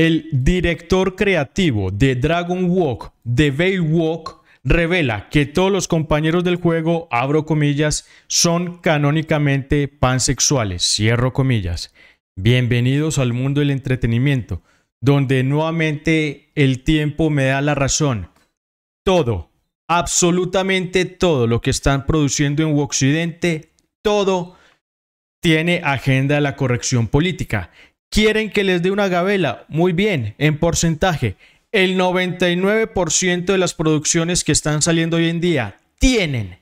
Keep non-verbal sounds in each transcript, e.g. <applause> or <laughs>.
El director creativo de Dragon Walk, The Veil Walk, revela que todos los compañeros del juego, abro comillas, son canónicamente pansexuales, cierro comillas. Bienvenidos al mundo del entretenimiento, donde nuevamente el tiempo me da la razón. Todo, absolutamente todo lo que están produciendo en Occidente, todo tiene agenda de la corrección política. Quieren que les dé una gabela. Muy bien, en porcentaje. El 99% de las producciones que están saliendo hoy en día tienen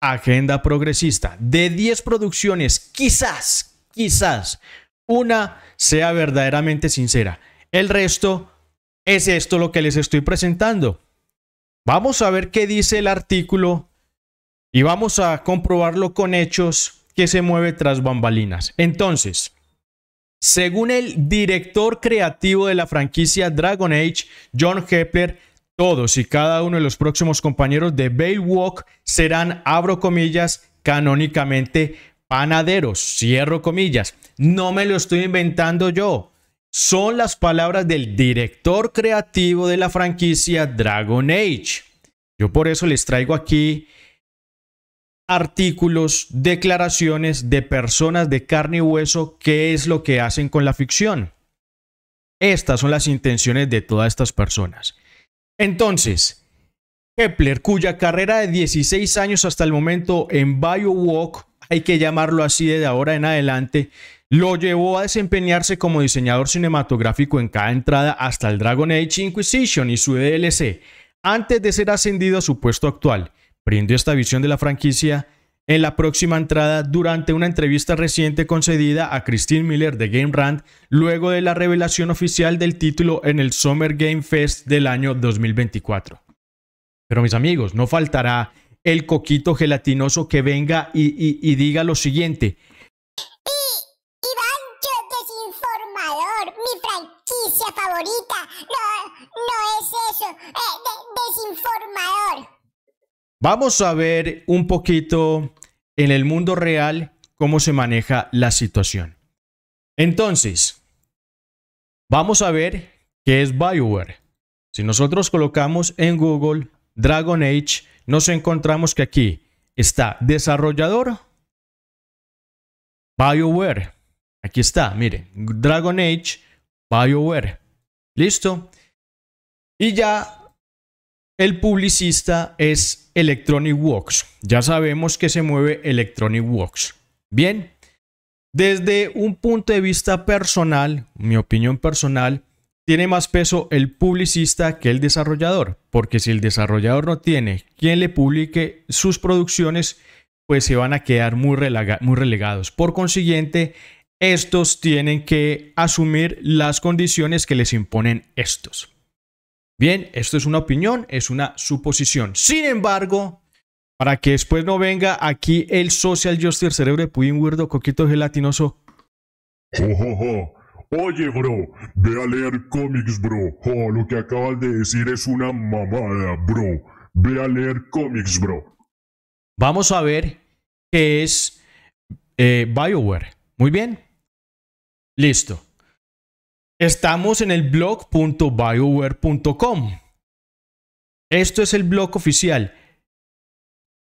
agenda progresista. De 10 producciones, quizás, quizás, una sea verdaderamente sincera. El resto es esto lo que les estoy presentando. Vamos a ver qué dice el artículo y vamos a comprobarlo con hechos que se mueve tras bambalinas. Entonces, según el director creativo de la franquicia Dragon Age, John Hepler, todos y cada uno de los próximos compañeros de Baywalk serán, abro comillas, canónicamente panaderos, cierro comillas. No me lo estoy inventando yo. Son las palabras del director creativo de la franquicia Dragon Age. Yo por eso les traigo aquí artículos, declaraciones de personas de carne y hueso, qué es lo que hacen con la ficción. Estas son las intenciones de todas estas personas. Entonces, Kepler, cuya carrera de 16 años hasta el momento en BioWalk, hay que llamarlo así de ahora en adelante, lo llevó a desempeñarse como diseñador cinematográfico en cada entrada hasta el Dragon Age Inquisition y su DLC, antes de ser ascendido a su puesto actual. Brindó esta visión de la franquicia en la próxima entrada durante una entrevista reciente concedida a Christine Miller de Game Rant luego de la revelación oficial del título en el Summer Game Fest del año 2024. Pero mis amigos, no faltará el coquito gelatinoso que venga y, diga lo siguiente. Y, desinformador, mi franquicia favorita, no, no es eso, eh, desinformador. Vamos a ver un poquito en el mundo real cómo se maneja la situación. Entonces, vamos a ver qué es Bioware. Si nosotros colocamos en Google Dragon Age, nos encontramos que aquí está desarrollador BioWare. Aquí está, miren, Dragon Age BioWare. ¿Listo? Y ya el publicista es Electronic Works. Ya sabemos que se mueve Electronic Works. Bien, desde un punto de vista personal, mi opinión personal, tiene más peso el publicista que el desarrollador, porque si el desarrollador no tiene quien le publique sus producciones, pues se van a quedar muy, muy relegados. Por consiguiente, estos tienen que asumir las condiciones que les imponen estos. Bien, esto es una opinión, es una suposición. Sin embargo, para que después no venga aquí el social justice cerebro de pudín huerdo, coquito gelatinoso. Oye, bro, ve a leer cómics, bro. lo que acabas de decir es una mamada, bro. Ve a leer cómics, bro. Vamos a ver qué es eh, BioWare. Muy bien. Listo. Estamos en el blog.bioware.com. Esto es el blog oficial.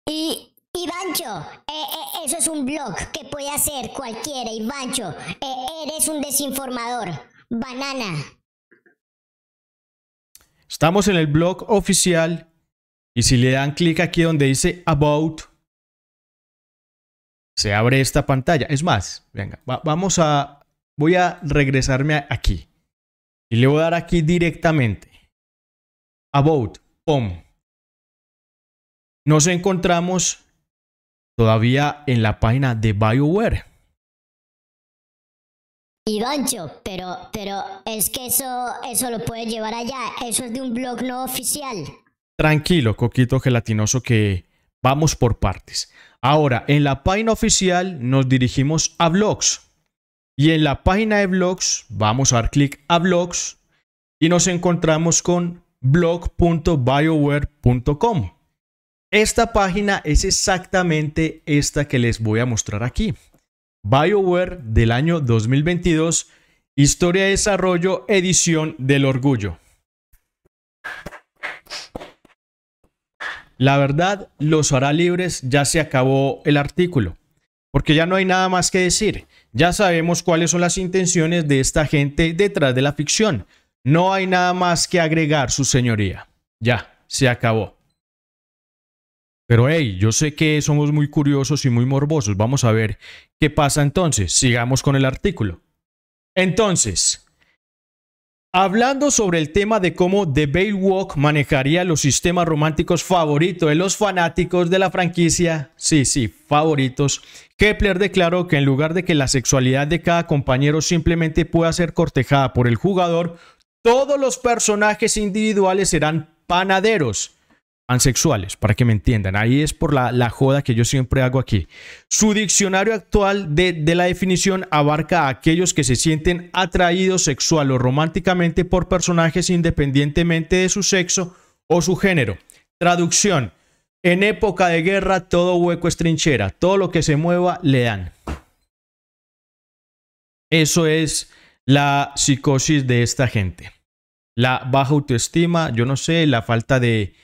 Y Ivancho, eh, eh, eso es un blog que puede hacer cualquiera. Ivancho, eh, eres un desinformador. Banana. Estamos en el blog oficial y si le dan clic aquí donde dice About, se abre esta pantalla. Es más, venga, vamos a voy a regresarme aquí. Y le voy a dar aquí directamente. About, pom. Nos encontramos todavía en la página de BioWare. Ivancho, pero, pero es que eso, eso lo puedes llevar allá. Eso es de un blog no oficial. Tranquilo, coquito gelatinoso, que vamos por partes. Ahora, en la página oficial nos dirigimos a blogs. Y en la página de blogs, vamos a dar clic a blogs y nos encontramos con blog.bioware.com. Esta página es exactamente esta que les voy a mostrar aquí. BioWare del año 2022, Historia de Desarrollo, Edición del Orgullo. La verdad los hará libres, ya se acabó el artículo porque ya no hay nada más que decir. Ya sabemos cuáles son las intenciones de esta gente detrás de la ficción. No hay nada más que agregar, su señoría. Ya, se acabó. Pero hey, yo sé que somos muy curiosos y muy morbosos. Vamos a ver qué pasa entonces. Sigamos con el artículo. Entonces, Hablando sobre el tema de cómo The Bale Walk manejaría los sistemas románticos favoritos de los fanáticos de la franquicia, sí, sí, favoritos, Kepler declaró que en lugar de que la sexualidad de cada compañero simplemente pueda ser cortejada por el jugador, todos los personajes individuales serán panaderos, pansexuales, para que me entiendan. Ahí es por la, la joda que yo siempre hago aquí. Su diccionario actual de, de, la definición abarca a aquellos que se sienten atraídos sexual o románticamente por personajes independientemente de su sexo o su género. Traducción. En época de guerra todo hueco es trinchera. Todo lo que se mueva le dan. Eso es la psicosis de esta gente. La baja autoestima, yo no sé, la falta de,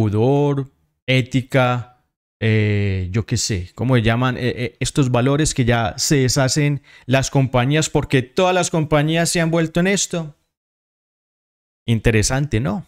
pudor, ética, eh, yo qué sé, ¿cómo llaman? Eh, eh, estos valores que ya se deshacen las compañías porque todas las compañías se han vuelto en esto. Interesante, ¿no?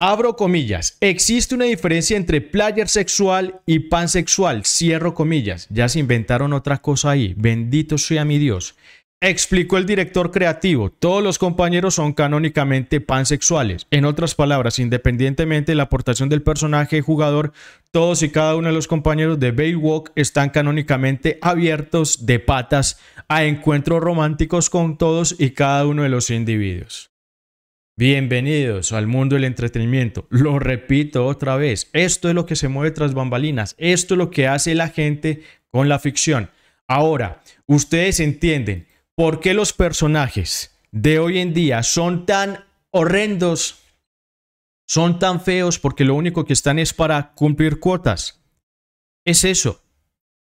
Abro comillas. Existe una diferencia entre player sexual y pansexual. Cierro comillas. Ya se inventaron otra cosa ahí. Bendito sea mi Dios. Explicó el director creativo, todos los compañeros son canónicamente pansexuales. En otras palabras, independientemente de la aportación del personaje jugador, todos y cada uno de los compañeros de Baywalk están canónicamente abiertos de patas a encuentros románticos con todos y cada uno de los individuos. Bienvenidos al mundo del entretenimiento. Lo repito otra vez, esto es lo que se mueve tras bambalinas, esto es lo que hace la gente con la ficción. Ahora, ustedes entienden por qué los personajes de hoy en día son tan horrendos, son tan feos, porque lo único que están es para cumplir cuotas. Es eso.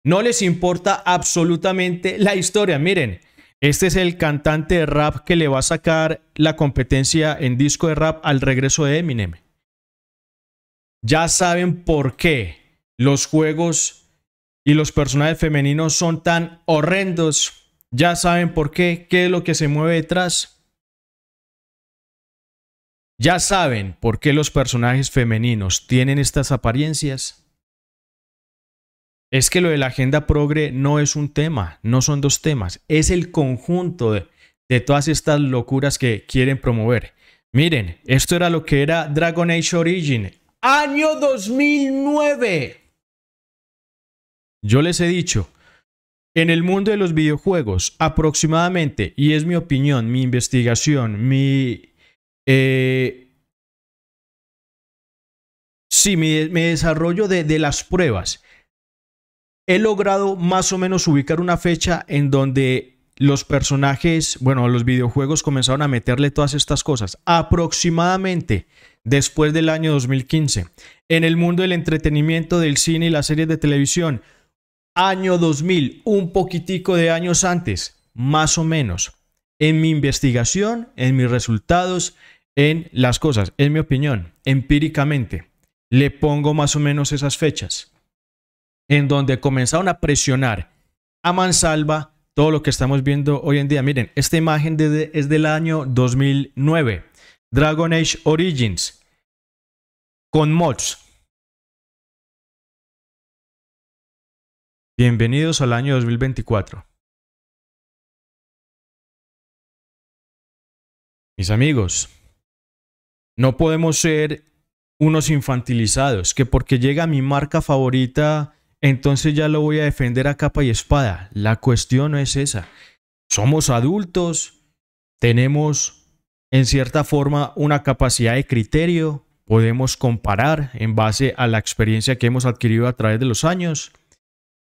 No les importa absolutamente la historia. Miren, este es el cantante de rap que le va a sacar la competencia en disco de rap al regreso de Eminem. Ya saben por qué los juegos y los personajes femeninos son tan horrendos ya saben por qué, qué es lo que se mueve detrás. Ya saben por qué los personajes femeninos tienen estas apariencias. Es que lo de la agenda progre no es un tema, no son dos temas, es el conjunto de, todas estas locuras que quieren promover. Miren, esto era lo que era Dragon Age Origin, año 2009. Yo les he dicho, en el mundo de los videojuegos, aproximadamente, y es mi opinión, mi investigación, mi... Eh, sí, mi, desarrollo de, las pruebas. He logrado más o menos ubicar una fecha en donde los personajes, bueno, los videojuegos comenzaron a meterle todas estas cosas. Aproximadamente después del año 2015. En el mundo del entretenimiento, del cine y las series de televisión, año 2000, un poquitico de años antes, más o menos, en mi investigación, en mis resultados, en las cosas, en mi opinión, empíricamente, le pongo más o menos esas fechas, en donde comenzaron a presionar a mansalva todo lo que estamos viendo hoy en día. Miren, esta imagen de, es del año 2009, Dragon Age Origins, con mods, Bienvenidos al año 2024. Mis amigos, no podemos ser unos infantilizados, que porque llega mi marca favorita, entonces ya lo voy a defender a capa y espada. La cuestión no es esa. Somos adultos, tenemos en cierta forma una capacidad de criterio, podemos comparar en base a la experiencia que hemos adquirido a través de los años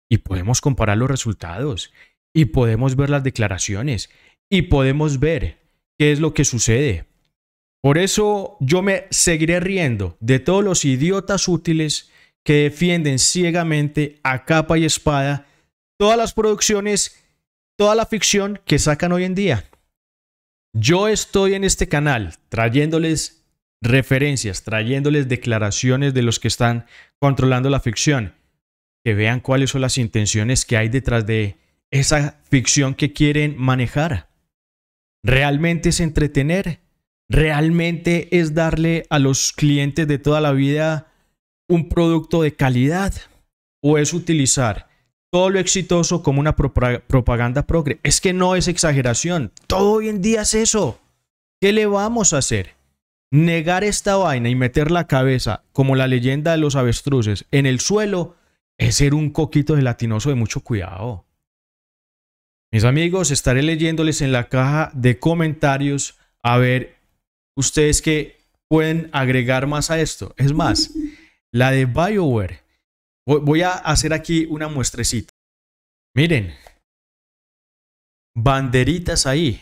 y podemos comparar los resultados y podemos ver las declaraciones y podemos ver qué es lo que sucede. Por eso yo me seguiré riendo de todos los idiotas útiles que defienden ciegamente a capa y espada todas las producciones, toda la ficción que sacan hoy en día. Yo estoy en este canal trayéndoles referencias, trayéndoles declaraciones de los que están controlando la ficción que vean cuáles son las intenciones que hay detrás de esa ficción que quieren manejar. ¿Realmente es entretener? ¿Realmente es darle a los clientes de toda la vida un producto de calidad? ¿O es utilizar todo lo exitoso como una propaganda progre? Es que no es exageración. Todo hoy en día es eso. ¿Qué le vamos a hacer? Negar esta vaina y meter la cabeza, como la leyenda de los avestruces, en el suelo es ser un coquito gelatinoso de mucho cuidado. Mis amigos, estaré leyéndoles en la caja de comentarios a ver ustedes que pueden agregar más a esto. Es más, la de BioWare. Voy a hacer aquí una muestrecita. Miren, banderitas ahí,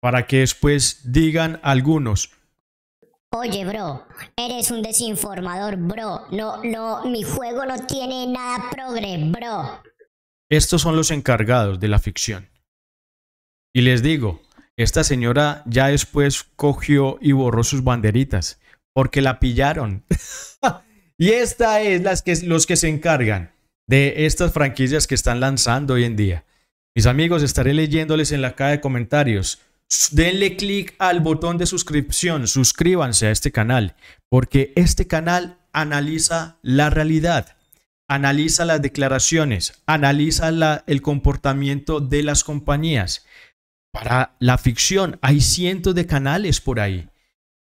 para que después digan algunos, Oye, bro, eres un desinformador, bro. No, no, mi juego no tiene nada progre, bro. Estos son los encargados de la ficción. Y les digo, esta señora ya después cogió y borró sus banderitas porque la pillaron. <laughs> y esta es las que, los que se encargan de estas franquicias que están lanzando hoy en día. Mis amigos, estaré leyéndoles en la caja de comentarios denle clic al botón de suscripción, suscríbanse a este canal, porque este canal analiza la realidad, analiza las declaraciones, analiza el comportamiento de las compañías. Para la ficción hay cientos de canales por ahí.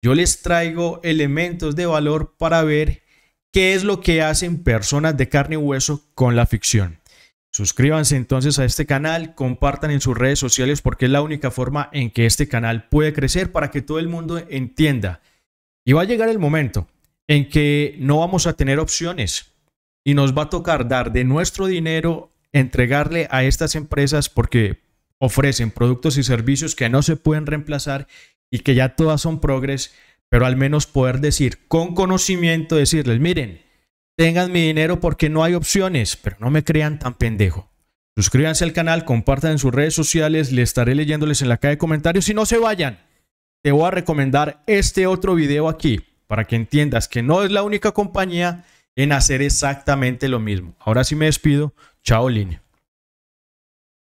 Yo les traigo elementos de valor para ver qué es lo que hacen personas de carne y hueso con la ficción. Suscríbanse entonces a este canal, compartan en sus redes sociales porque es la única forma en que este canal puede crecer para que todo el mundo entienda. Y va a llegar el momento en que no vamos a tener opciones y nos va a tocar dar de nuestro dinero, entregarle a estas empresas porque ofrecen productos y servicios que no se pueden reemplazar y que ya todas son progres, pero al menos poder decir con conocimiento, decirles, miren, tengan mi dinero porque no hay opciones, pero no me crean tan pendejo. Suscríbanse al canal, compartan en sus redes sociales, le estaré leyéndoles en la caja de comentarios. Si no se vayan, te voy a recomendar este otro video aquí para que entiendas que no es la única compañía en hacer exactamente lo mismo. Ahora sí me despido. Chao, línea.